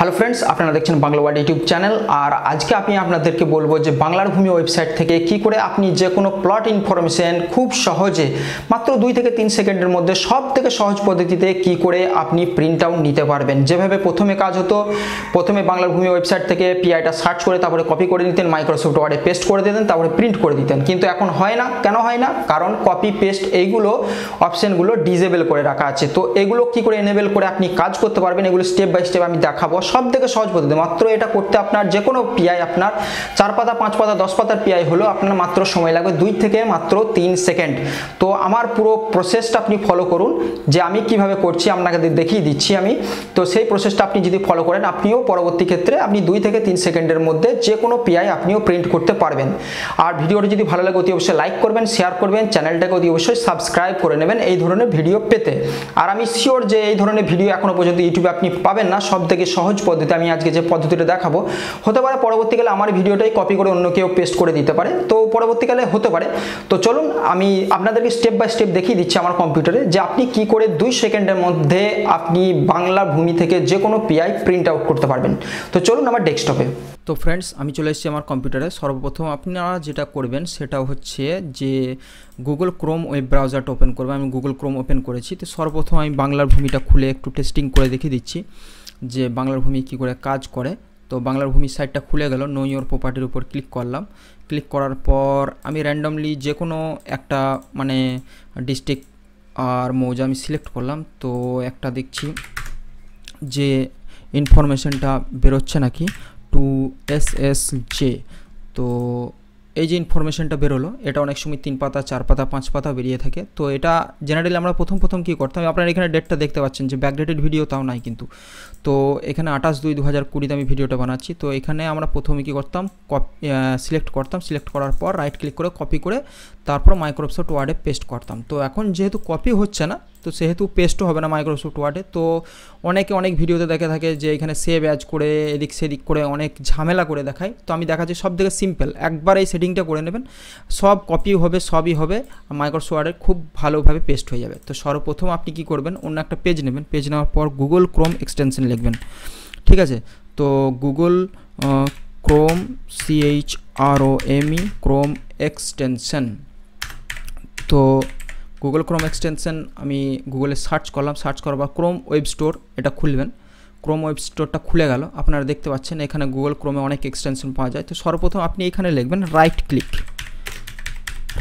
hello friends আপনারা দেখছেন Bangla word YouTube channel আর আজকে আমি আপনাদেরকে বলবো যে বাংলার ভূমি ওয়েবসাইট থেকে কি করে আপনি যে কোনো প্লট ইনফরমেশন খুব সহজে মাত্র দুই থেকে তিন সেকেন্ডের মধ্যে সব থেকে সহজ পদ্ধতিতে কি করে আপনি প্রিন্ট আউট নিতে পারবেন যেভাবে প্রথমে কাজ হতো প্রথমে বাংলার ভূমি ওয়েবসাইট থেকে পিআইটা সার্চ করে তারপরে কপি করে নিতেন মাইক্রোসফট ওয়ার্ডে পেস্ট করে দিতেন তারপরে প্রিন্ট করে দিতেন কিন্তু এখন হয় না কেন হয় না কারণ কপি পেস্ট এইগুলো অপশানগুলো ডিজেবল করে রাখা আছে তো এগুলো কি করে এনেবেল করে আপনি কাজ করতে পারবেন এগুলো স্টেপ বাই স্টেপ আমি দেখাবো সব থেকে সহজ পদ্ধতি মাত্র এটা করতে আপনার যে কোনো পিআই আপনার চার পাতা পাঁচ পাতা দশ পাতার পিআই হলো আপনার মাত্র সময় লাগবে দুই থেকে মাত্র তিন সেকেন্ড তো আমার পুরো প্রসেসটা আপনি ফলো করুন যে আমি কিভাবে করছি আপনাকে দেখিয়ে দিচ্ছি আমি তো সেই প্রসেসটা আপনি যদি ফলো করেন আপনিও পরবর্তী ক্ষেত্রে আপনি দুই থেকে তিন সেকেন্ডের মধ্যে যে কোনো পিআই আপনিও প্রিন্ট করতে পারবেন আর ভিডিওটি যদি ভালো লাগে অতি অবশ্যই লাইক করবেন শেয়ার করবেন চ্যানেলটাকে অতি অবশ্যই সাবস্ক্রাইব করে নেবেন এই ধরনের ভিডিও পেতে আর আমি শিওর যে এই ধরনের ভিডিও এখনও পর্যন্ত ইউটিউবে আপনি পাবেন না সব থেকে সহজ সহজ পদ্ধতি আমি আজকে যে পদ্ধতিটা দেখাবো হতে পারে পরবর্তীকালে আমার ভিডিওটাই কপি করে অন্য কেউ পেস্ট করে দিতে পারে তো পরবর্তীকালে হতে পারে তো চলুন আমি আপনাদেরকে স্টেপ বাই স্টেপ দেখিয়ে দিচ্ছি আমার কম্পিউটারে যে আপনি কি করে দুই সেকেন্ডের মধ্যে আপনি বাংলা ভূমি থেকে যে কোনো পিআই প্রিন্ট আউট করতে পারবেন তো চলুন আমার ডেস্কটপে তো ফ্রেন্ডস আমি চলে এসেছি আমার কম্পিউটারে সর্বপ্রথম আপনারা যেটা করবেন সেটা হচ্ছে যে গুগল ক্রোম ওয়েব ব্রাউজারটা ওপেন করবেন আমি গুগল ক্রোম ওপেন করেছি তো সর্বপ্রথম আমি বাংলার ভূমিটা খুলে একটু টেস্টিং করে দেখিয়ে দিচ্ছি যে বাংলার ভূমি কী করে কাজ করে তো বাংলার ভূমির সাইটটা খুলে গেল নো ইয়োর প্রপার্টির উপর ক্লিক করলাম ক্লিক করার পর আমি র্যান্ডমলি যে কোনো একটা মানে ডিস্ট্রিক্ট আর মৌজা আমি সিলেক্ট করলাম তো একটা দেখছি যে ইনফরমেশনটা বেরোচ্ছে নাকি টু এস এস জে তো এই যে ইনফরমেশনটা বেরোলো এটা অনেক সময় তিন পাতা চার পাতা পাঁচ পাতা বেরিয়ে থাকে তো এটা জেনারেলি আমরা প্রথম প্রথম কী করতাম আপনারা এখানে ডেটটা দেখতে পাচ্ছেন যে ব্যাকডেটেড ভিডিও তাও নাই কিন্তু তো এখানে আঠাশ দুই দু হাজার কুড়িতে আমি ভিডিওটা বানাচ্ছি তো এখানে আমরা প্রথমে কী করতাম কপি সিলেক্ট করতাম সিলেক্ট করার পর রাইট ক্লিক করে কপি করে তারপর মাইক্রোসফট ওয়ার্ডে পেস্ট করতাম তো এখন যেহেতু কপি হচ্ছে না তো সেহেতু পেস্টও হবে না মাইক্রোসফট ওয়ার্ডে তো অনেকে অনেক ভিডিওতে দেখে থাকে যে এখানে সেভ অ্যাজ করে এদিক সেদিক করে অনেক ঝামেলা করে দেখায় তো আমি দেখাচ্ছি সব থেকে সিম্পল একবার এই সেটিংটা করে নেবেন সব কপি হবে সবই হবে মাইক্রোসফট ওয়ার্ডের খুব ভালোভাবে পেস্ট হয়ে যাবে তো সর্বপ্রথম আপনি কি করবেন অন্য একটা পেজ নেবেন পেজ নেওয়ার পর গুগল ক্রোম এক্সটেনশন লিখবেন ঠিক আছে তো Google Chrome C H R O M E Chrome extension তো গুগল ক্রোম এক্সটেনশন আমি গুগলে সার্চ করলাম সার্চ বা ক্রোম ওয়েব স্টোর এটা খুলবেন ক্রোম ওয়েব স্টোরটা খুলে গেল আপনারা দেখতে পাচ্ছেন এখানে গুগল ক্রোমে অনেক এক্সটেনশন পাওয়া যায় তো সর্বপ্রথম আপনি এখানে লিখবেন রাইট ক্লিক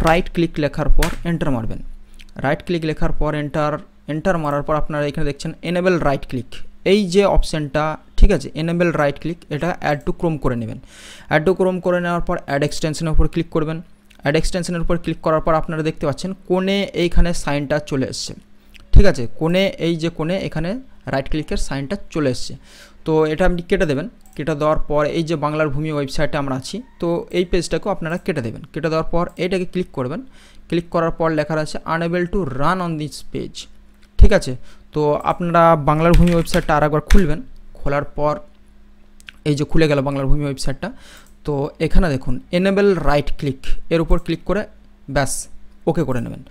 রাইট ক্লিক লেখার পর এন্টার মারবেন রাইট ক্লিক লেখার পর এন্টার এন্টার মারার পর আপনারা এখানে দেখছেন এনেবেল রাইট ক্লিক এই যে অপশানটা ঠিক আছে এনেবেল রাইট ক্লিক এটা অ্যাড টু ক্রোম করে নেবেন অ্যাড টু ক্রোম করে নেওয়ার পর অ্যাড এক্সটেনশনের উপর ক্লিক করবেন অ্যাড এক্সটেনশনের উপর ক্লিক করার পর আপনারা দেখতে পাচ্ছেন কোণে এইখানে সাইনটা চলে এসছে ঠিক আছে কোণে এই যে কোণে এখানে রাইট ক্লিকের সাইনটা চলে এসছে তো এটা আপনি কেটে দেবেন কেটে দেওয়ার পর এই যে বাংলার ভূমি ওয়েবসাইটে আমরা আছি তো এই পেজটাকেও আপনারা কেটে দেবেন কেটে দেওয়ার পর এটাকে ক্লিক করবেন ক্লিক করার পর লেখা আছে unable to run on this page ঠিক আছে তো আপনারা বাংলার ভূমি ওয়েবসাইটটা আর একবার খুলবেন খোলার পর এই যে খুলে গেল বাংলার ভূমি ওয়েবসাইটটা তো এখানে দেখুন এনেবেল রাইট ক্লিক এর উপর ক্লিক করে ব্যাস ওকে করে নেবেন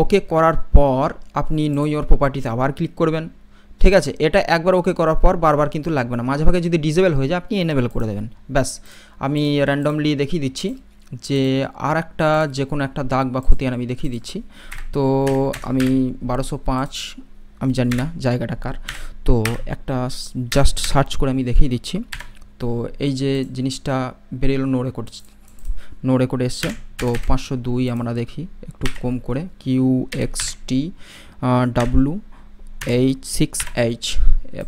ওকে করার পর আপনি নো ইয়োর প্রপার্টিতে আবার ক্লিক করবেন ঠিক আছে এটা একবার ওকে করার পর বারবার কিন্তু লাগবে না মাঝে ভাগে যদি ডিজেবল হয়ে যায় আপনি এনেবেল করে দেবেন ব্যাস আমি র্যান্ডমলি দেখিয়ে দিচ্ছি যে আর একটা যে কোনো একটা দাগ বা খতিয়ান আমি দেখিয়ে দিচ্ছি তো আমি বারোশো পাঁচ আমি জানি না জায়গাটা কার তো একটা জাস্ট সার্চ করে আমি দেখিয়ে দিচ্ছি তো এই যে জিনিসটা এলো নো রেকর্ড নো রেকর্ড এসছে তো পাঁচশো দুই আমরা দেখি একটু কম করে Q X T W H six H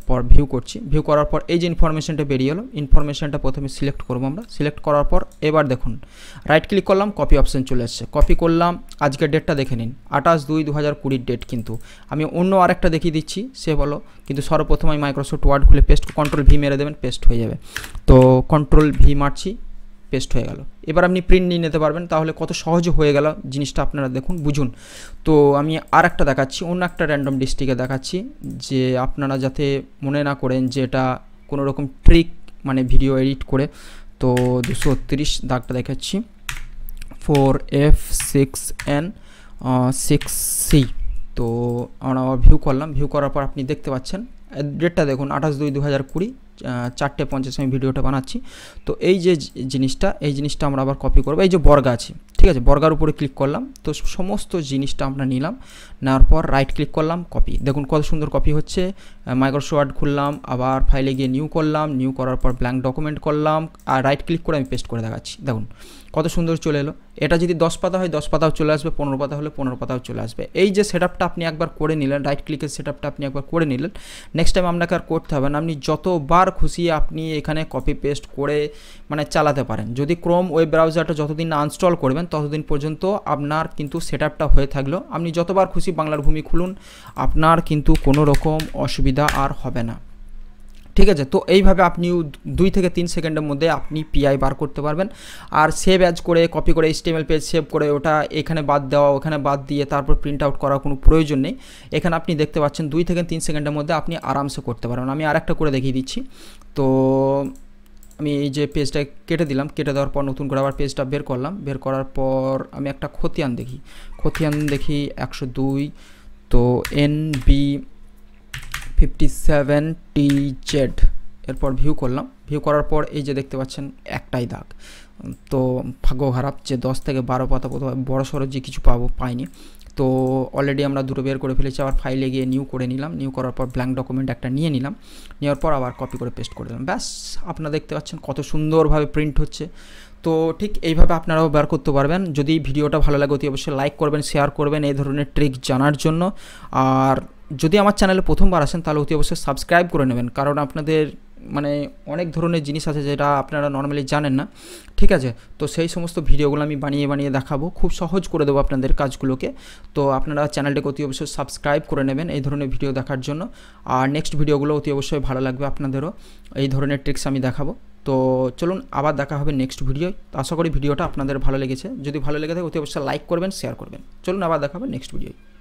পর ভিউ করছি ভিউ করার পর এই যে ইনফরমেশনটা বেরিয়ে এলো ইনফরমেশনটা প্রথমে সিলেক্ট করবো আমরা সিলেক্ট করার পর এবার দেখুন রাইট ক্লিক করলাম কপি অপশান চলে আসছে কপি করলাম আজকের ডেটটা দেখে নিন আঠাশ দুই দু হাজার কুড়ির ডেট কিন্তু আমি অন্য আরেকটা দেখিয়ে দিচ্ছি সে বলো কিন্তু সর্বপ্রথম আমি মাইক্রোসফট ওয়ার্ড খুলে পেস্ট কন্ট্রোল ভি মেরে দেবেন পেস্ট হয়ে যাবে তো কন্ট্রোল ভি মারছি পেস্ট হয়ে গেল এবার আপনি প্রিন্ট নিয়ে নিতে পারবেন তাহলে কত সহজে হয়ে গেল জিনিসটা আপনারা দেখুন বুঝুন তো আমি আর একটা দেখাচ্ছি অন্য একটা র্যান্ডম ডিস্ট্রিকে দেখাচ্ছি যে আপনারা যাতে মনে না করেন যে এটা কোনো রকম ট্রিক মানে ভিডিও এডিট করে তো দুশো তিরিশ দাগটা দেখাচ্ছি four F six N six C তো আমরা ভিউ করলাম ভিউ করার পর আপনি দেখতে পাচ্ছেন ডেটটা দেখুন আঠাশ দুই দু হাজার কুড়ি চারটে পঞ্চাশে আমি ভিডিওটা বানাচ্ছি তো এই যে জিনিসটা এই জিনিসটা আমরা আবার কপি করবো এই যে বর্গা আছে ঠিক আছে বর্গার উপরে ক্লিক করলাম তো সমস্ত জিনিসটা আমরা নিলাম নেওয়ার পর রাইট ক্লিক করলাম কপি দেখুন কত সুন্দর কপি হচ্ছে মাইক্রোসফট খুললাম আবার ফাইলে গিয়ে নিউ করলাম নিউ করার পর ব্ল্যাঙ্ক ডকুমেন্ট করলাম আর রাইট ক্লিক করে আমি পেস্ট করে দেখাচ্ছি দেখুন কত সুন্দর চলে এলো এটা যদি দশ পাতা হয় দশ পাতাও চলে আসবে পনেরো পাতা হলে পনেরো পাতাও চলে আসবে এই যে সেট আপনি একবার করে নিলেন রাইট ক্লিকের সেট আপনি একবার করে নিলেন নেক্সট টাইম আপনাকে আর করতে হবে না আপনি যতবার খুশি আপনি এখানে কপি পেস্ট করে মানে চালাতে পারেন যদি ক্রোম ওয়েব ব্রাউজারটা যতদিন না আনস্টল করবেন ততদিন পর্যন্ত আপনার কিন্তু সেট আপটা হয়ে থাকলো আপনি যতবার খুশি বাংলার ভূমি খুলুন আপনার কিন্তু কোনো রকম অসুবিধা আর হবে না ঠিক আছে তো এইভাবে আপনি দুই থেকে তিন সেকেন্ডের মধ্যে আপনি পিআই বার করতে পারবেন আর সেভ অ্যাজ করে কপি করে স্টেমেল পেজ সেভ করে ওটা এখানে বাদ দেওয়া ওখানে বাদ দিয়ে তারপর প্রিন্ট আউট করার কোনো প্রয়োজন নেই এখানে আপনি দেখতে পাচ্ছেন দুই থেকে তিন সেকেন্ডের মধ্যে আপনি আরামসে করতে পারবেন আমি আরেকটা করে দেখিয়ে দিচ্ছি তো আমি এই যে পেজটা কেটে দিলাম কেটে দেওয়ার পর নতুন করে আবার পেজটা বের করলাম বের করার পর আমি একটা খতিয়ান দেখি খতিয়ান দেখি একশো দুই তো N B fifty seven T Z এরপর ভিউ করলাম ভিউ করার পর এই যে দেখতে পাচ্ছেন একটাই দাগ তো ভাগ্য খারাপ যে দশ থেকে বারো পাতা প্রথমে বড়ো সড়ো যে কিছু পাবো পাইনি তো অলরেডি আমরা দুটো বের করে ফেলেছি আবার ফাইলে গিয়ে নিউ করে নিলাম নিউ করার পর ব্ল্যাঙ্ক ডকুমেন্ট একটা নিয়ে নিলাম নেওয়ার পর আবার কপি করে পেস্ট করে দিলাম ব্যাস আপনারা দেখতে পাচ্ছেন কত সুন্দরভাবে প্রিন্ট হচ্ছে তো ঠিক এইভাবে আপনারাও ব্যবহার করতে পারবেন যদি ভিডিওটা ভালো লাগে অতি অবশ্যই লাইক করবেন শেয়ার করবেন এই ধরনের ট্রিক জানার জন্য আর যদি আমার চ্যানেলে প্রথমবার আসেন তাহলে অতি অবশ্যই সাবস্ক্রাইব করে নেবেন কারণ আপনাদের মানে অনেক ধরনের জিনিস আছে যেটা আপনারা নর্মালি জানেন না ঠিক আছে তো সেই সমস্ত ভিডিওগুলো আমি বানিয়ে বানিয়ে দেখাবো খুব সহজ করে দেবো আপনাদের কাজগুলোকে তো আপনারা চ্যানেলটাকে অতি অবশ্যই সাবস্ক্রাইব করে নেবেন এই ধরনের ভিডিও দেখার জন্য আর নেক্সট ভিডিওগুলো অতি অবশ্যই ভালো লাগবে আপনাদেরও এই ধরনের ট্রিক্স আমি দেখাবো তো চলুন আবার দেখা হবে নেক্সট ভিডিও আশা করি ভিডিওটা আপনাদের ভালো লেগেছে যদি ভালো লেগে থাকে অতি অবশ্যই লাইক করবেন শেয়ার করবেন চলুন আবার দেখা হবে নেক্সট ভিডিওয়